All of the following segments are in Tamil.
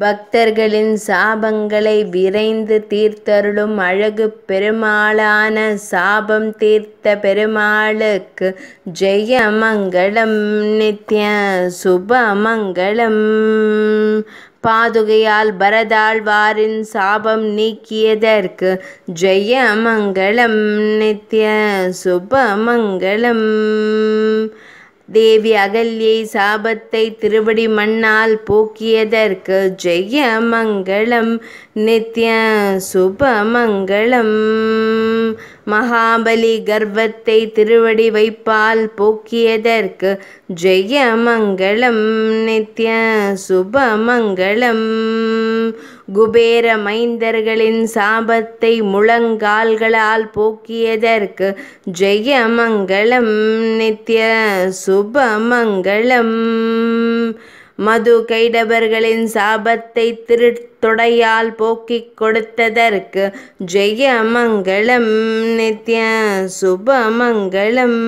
பக்தர்களின் சாபங்களை விரைந்து தீர்த்தருளும் அழகு பெருமாளான சாபம் தீர்த்த பெருமாளுக்கு ஜெயமங்கலம் நித்ய சுபமங்கலம் பாதுகையால் பரதாழ்வாரின் சாபம் நீக்கியதற்கு ஜெயமங்கலம் நித்ய சுபமங்கலம் தேவி அகல்யை சாபத்தை திருவடி மண்ணால் போக்கியதற்கு ஜெய மங்களம் நித்ய சுபமங்களம் மகாபலி கர்வத்தை திருவடி வைப்பால் போக்கியதற்கு ஜெய மங்களம் நித்ய சுபமங்களம் குபேர மைந்தர்களின் சாபத்தை முழங்கால்களால் போக்கியதற்கு ஜெயமங்கலம் நித்ய சுபமங்கலம் மது கைடவர்களின் சாபத்தை திருத்தொடையால் போக்கிக் கொடுத்ததற்கு ஜெயமங்கலம் நித்ய சுபமங்கலம்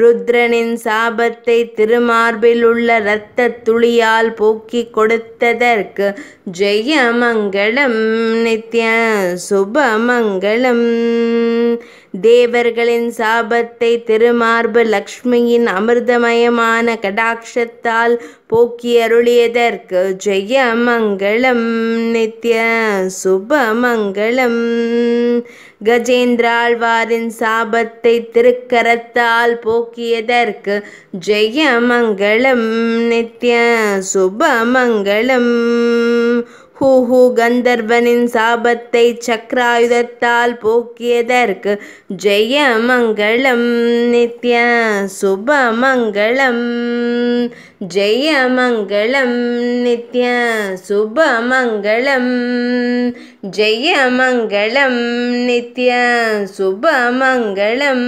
ருத்ரனின் சாபத்தை திருமார்பில் உள்ள இரத்த துளியால் போக்கி கொடுத்ததற்கு ஜெயமங்கலம் நித்ய சுபமங்கலம் தேவர்களின் சாபத்தை திருமார்பு லக்ஷ்மியின் அமிர்தமயமான கடாட்சத்தால் போக்கி அருளியதற்கு ஜெயமங்கலம் நித்ய சுபமங்கலம் கஜேந்திராழ்வாரின் சாபத்தை திருக்கரத்தால் போக்கியதற்கு ஜெயமங்கலம் நித்ய சுபமங்கலம் ஹூஹூ கந்தர்வனின் சாபத்தை சக்கராயுதத்தால் போக்கியதற்கு ஜெயமங்களம் நித்ய சுபமங்களம் ஜெயமங்களம் நித்ய சுபமங்களம் ஜெயமங்களம் நித்ய சுபமங்களம்